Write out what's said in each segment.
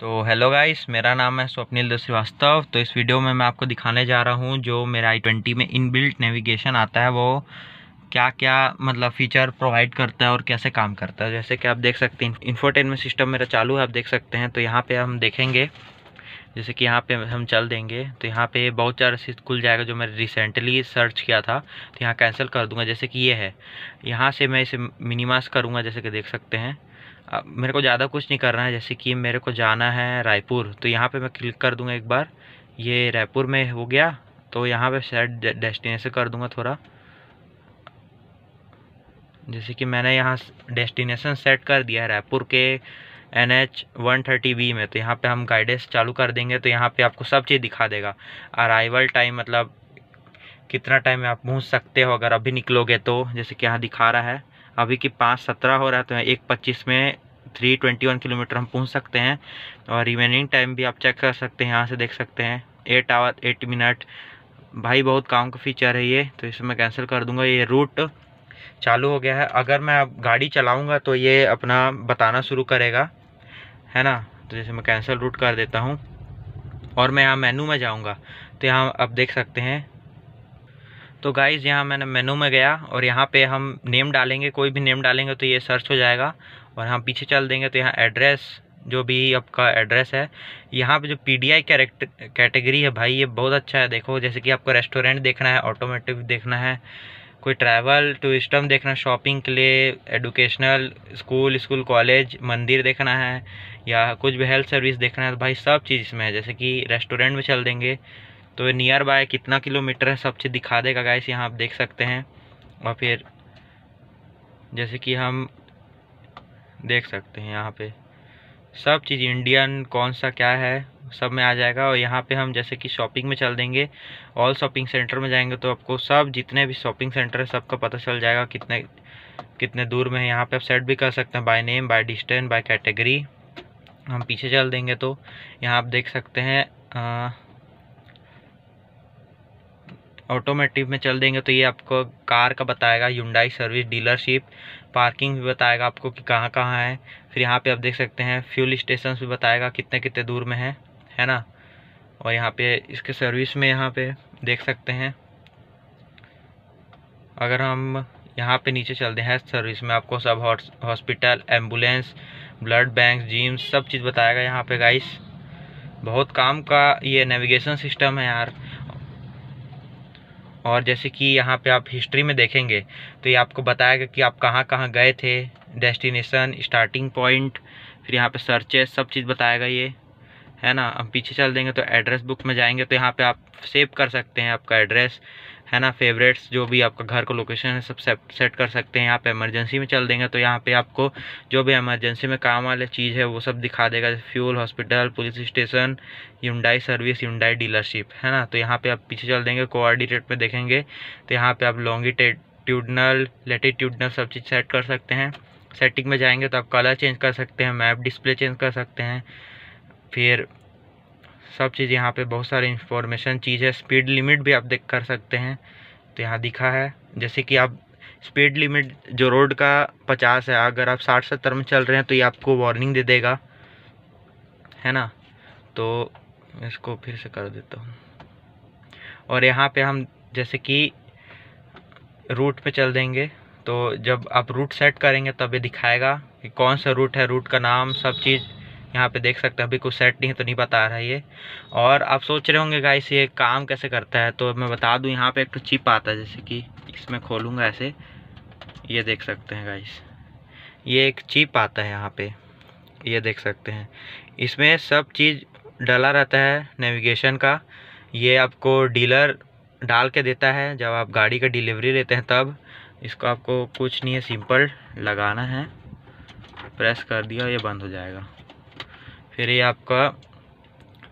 तो hello guys मेरा नाम है स्वप्निल श्रीवास्तव तो इस वीडियो में मैं आपको दिखाने जा रहा हूँ जो मेरा आई ट्वेंटी में इनबिल्ट नेविगेशन आता है वो क्या क्या मतलब फ़ीचर प्रोवाइड करता है और कैसे काम करता है जैसे कि आप देख सकते हैं इन्फोटेनमेंट सिस्टम मेरा चालू है आप देख सकते हैं तो यहाँ पर हम देखेंगे जैसे कि यहाँ पे हम चल देंगे तो यहाँ पे बहुत सारा चीज़ खुल जाएगा जो मैंने रिसेंटली सर्च किया था तो यहाँ कैंसिल कर दूंगा जैसे कि ये है यहाँ से मैं इसे मिनिमाइज करूँगा जैसे कि देख सकते हैं मेरे को ज़्यादा कुछ नहीं करना है जैसे कि मेरे को जाना है रायपुर तो यहाँ पे मैं क्लिक कर दूँगा एक बार ये रायपुर में हो गया तो यहाँ पे सेट डेस्टिनेशन कर दूँगा थोड़ा जैसे कि मैंने यहाँ डेस्टिनेशन सेट कर दिया है रायपुर के N H one thirty B में तो यहाँ पे हम गाइडेंस चालू कर देंगे तो यहाँ पर आपको सब चीज़ दिखा देगा अराइवल टाइम मतलब कितना टाइम में आप पहुँच सकते हो अगर अभी निकलोगे तो जैसे कि यहाँ दिखा रहा है अभी की पाँच सत्रह हो रहा है तो एक पच्चीस में थ्री ट्वेंटी वन किलोमीटर हम पहुंच सकते हैं और रिमेनिंग टाइम भी आप चेक कर सकते हैं यहाँ से देख सकते हैं एट आवर एट मिनट भाई बहुत काम का फीचर है ये तो इसे मैं कैंसिल कर दूँगा ये रूट चालू हो गया है अगर मैं अब गाड़ी चलाऊँगा तो ये अपना बताना शुरू करेगा है ना तो जैसे मैं कैंसिल रूट कर देता हूँ और मैं यहाँ मेनू में जाऊँगा तो यहाँ आप देख सकते हैं तो गाइज़ यहाँ मैंने मेनू में गया और यहाँ पे हम नेम डालेंगे कोई भी नेम डालेंगे तो ये सर्च हो जाएगा और हम पीछे चल देंगे तो यहाँ एड्रेस जो भी आपका एड्रेस है यहाँ पे जो पी डी आई कैटेगरी है भाई ये बहुत अच्छा है देखो जैसे कि आपको रेस्टोरेंट देखना है ऑटोमेटिव देखना है कोई ट्रैवल टूरिस्टम देखना शॉपिंग के लिए एडुकेशनल स्कूल स्कूल कॉलेज मंदिर देखना है या कुछ भी हेल्थ सर्विस देखना है तो भाई सब चीज़ इसमें है जैसे कि रेस्टोरेंट में चल देंगे तो नियर बाय कितना किलोमीटर है सब चीज़ दिखा देगा गाइस यहाँ आप देख सकते हैं और फिर जैसे कि हम देख सकते हैं यहाँ पे सब चीज़ इंडियन कौन सा क्या है सब में आ जाएगा और यहाँ पे हम जैसे कि शॉपिंग में चल देंगे ऑल शॉपिंग सेंटर में जाएंगे तो आपको सब जितने भी शॉपिंग सेंटर है सबका पता चल जाएगा कितने कितने दूर में है यहाँ पे आप सेट भी कर सकते हैं by name by distance by category हम पीछे चल देंगे तो यहाँ आप देख सकते हैं ऑटोमेटिव में चल देंगे तो ये आपको कार का बताएगा युंडाई सर्विस डीलरशिप पार्किंग भी बताएगा आपको कि कहाँ कहाँ है फिर यहाँ पे आप देख सकते हैं फ्यूल स्टेशन भी बताएगा कितने कितने दूर में है है ना और यहाँ पे इसके सर्विस में यहाँ पे देख सकते हैं अगर हम यहाँ पे नीचे चलते हैं सर्विस में आपको सब hospital ambulance blood bank gym सब चीज़ बताएगा यहाँ पे गाइस बहुत काम का ये नेविगेशन सिस्टम है यार और जैसे कि यहाँ पे आप हिस्ट्री में देखेंगे तो ये आपको बताएगा कि आप कहाँ कहाँ गए थे डेस्टिनेशन स्टार्टिंग पॉइंट फिर यहाँ पे सर्चेस सब चीज़ बताएगा ये है ना हम पीछे चल देंगे तो एड्रेस बुक में जाएंगे तो यहाँ पे आप सेव कर सकते हैं आपका एड्रेस है ना फेवरेट्स जो भी आपका घर का लोकेशन है सब सेट कर सकते हैं आप इमरजेंसी में चल देंगे तो यहाँ पे आपको जो भी इमरजेंसी में काम वाले चीज़ है वो सब दिखा देगा जैसे fuel hospital police station Hyundai service Hyundai dealership है ना तो यहाँ पे आप पीछे चल देंगे कोआर्डिनेट में देखेंगे तो यहाँ पर आप लॉन्गिट्यूडनल लेटीट्यूडनल सब चीज़ सेट कर सकते हैं सेटिंग में जाएंगे तो आप कलर चेंज कर सकते हैं मैप डिस्प्ले चेंज कर सकते हैं फिर सब चीज़ यहाँ पे बहुत सारी इंफॉर्मेशन चीज़ है स्पीड लिमिट भी आप देख कर सकते हैं तो यहाँ दिखा है जैसे कि आप स्पीड लिमिट जो रोड का पचास है अगर आप साठ सत्तर में चल रहे हैं तो ये आपको वार्निंग दे देगा है ना तो इसको फिर से कर देता हूँ और यहाँ पे हम जैसे कि रूट पे चल देंगे तो जब आप रूट सेट करेंगे तब ये दिखाएगा कि कौन सा रूट है रूट का नाम सब चीज़ यहाँ पे देख सकते हैं अभी कुछ सेट नहीं है तो नहीं बता रहा ये और आप सोच रहे होंगे गाइस ये काम कैसे करता है तो मैं बता दूँ यहाँ पे एक तो चिप आता है जैसे कि इसमें खोलूँगा ऐसे ये देख सकते हैं गाइस ये एक चिप आता है यहाँ पे ये देख सकते हैं इसमें सब चीज़ डला रहता है नेविगेशन का ये आपको डीलर डाल के देता है जब आप गाड़ी का डिलीवरी लेते हैं तब इसको आपको कुछ नहीं है सिंपल लगाना है प्रेस कर दिया ये बंद हो जाएगा फिर ये आपका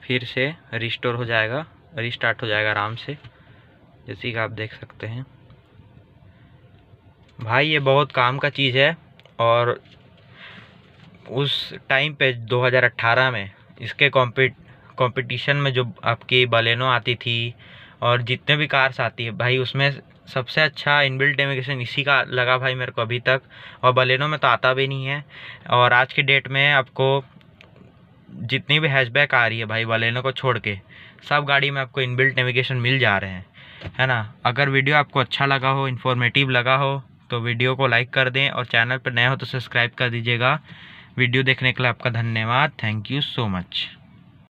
फिर से रिस्टोर हो जाएगा रिस्टार्ट हो जाएगा आराम से जैसे कि आप देख सकते हैं भाई ये बहुत काम का चीज़ है और उस टाइम पे 2018 में इसके कॉम्पिट कॉम्पिटिशन में जो आपकी बलेनो आती थी और जितने भी कार्स आती है भाई उसमें सबसे अच्छा इनबिल्ट डेमिकेशन इसी का लगा भाई मेरे को अभी तक और बलेनो में तो आता भी नहीं है और आज के डेट में आपको जितनी भी हैचबैक आ रही है भाई वाले को छोड़ के सब गाड़ी में आपको इनबिल्ट नेविगेशन मिल जा रहे हैं है ना अगर वीडियो आपको अच्छा लगा हो इन्फॉर्मेटिव लगा हो तो वीडियो को लाइक कर दें और चैनल पर नए हो तो सब्सक्राइब कर दीजिएगा वीडियो देखने के लिए आपका धन्यवाद थैंक यू सो मच